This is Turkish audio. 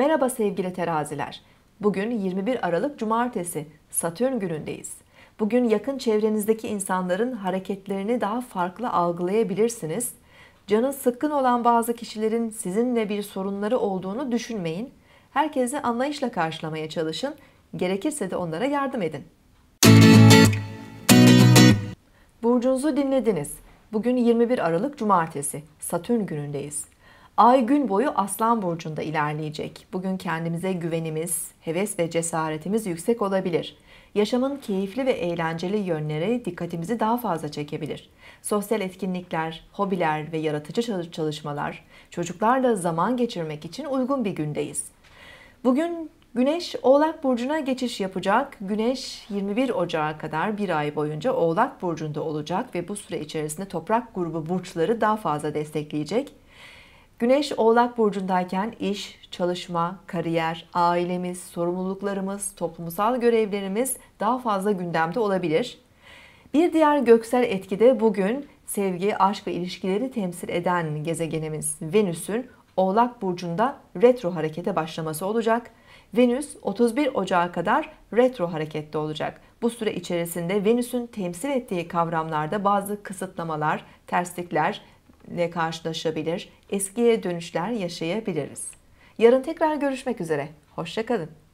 Merhaba sevgili teraziler. Bugün 21 Aralık Cumartesi, Satürn günündeyiz. Bugün yakın çevrenizdeki insanların hareketlerini daha farklı algılayabilirsiniz. Canı sıkkın olan bazı kişilerin sizinle bir sorunları olduğunu düşünmeyin. Herkesi anlayışla karşılamaya çalışın. Gerekirse de onlara yardım edin. Burcunuzu dinlediniz. Bugün 21 Aralık Cumartesi, Satürn günündeyiz. Ay gün boyu Aslan burcunda ilerleyecek. Bugün kendimize güvenimiz, heves ve cesaretimiz yüksek olabilir. Yaşamın keyifli ve eğlenceli yönleri dikkatimizi daha fazla çekebilir. Sosyal etkinlikler, hobiler ve yaratıcı çalışmalar çocuklarla zaman geçirmek için uygun bir gündeyiz. Bugün Güneş Oğlak Burcu'na geçiş yapacak. Güneş 21 Ocağı kadar bir ay boyunca Oğlak Burcu'nda olacak ve bu süre içerisinde toprak grubu burçları daha fazla destekleyecek. Güneş Oğlak burcundayken iş, çalışma, kariyer, ailemiz, sorumluluklarımız, toplumsal görevlerimiz daha fazla gündemde olabilir. Bir diğer göksel etki de bugün sevgi, aşk ve ilişkileri temsil eden gezegenimiz Venüs'ün Oğlak burcunda retro harekete başlaması olacak. Venüs 31 Ocağı kadar retro harekette olacak. Bu süre içerisinde Venüs'ün temsil ettiği kavramlarda bazı kısıtlamalar, terslikler ile karşılaşabilir, eskiye dönüşler yaşayabiliriz. Yarın tekrar görüşmek üzere. Hoşçakalın.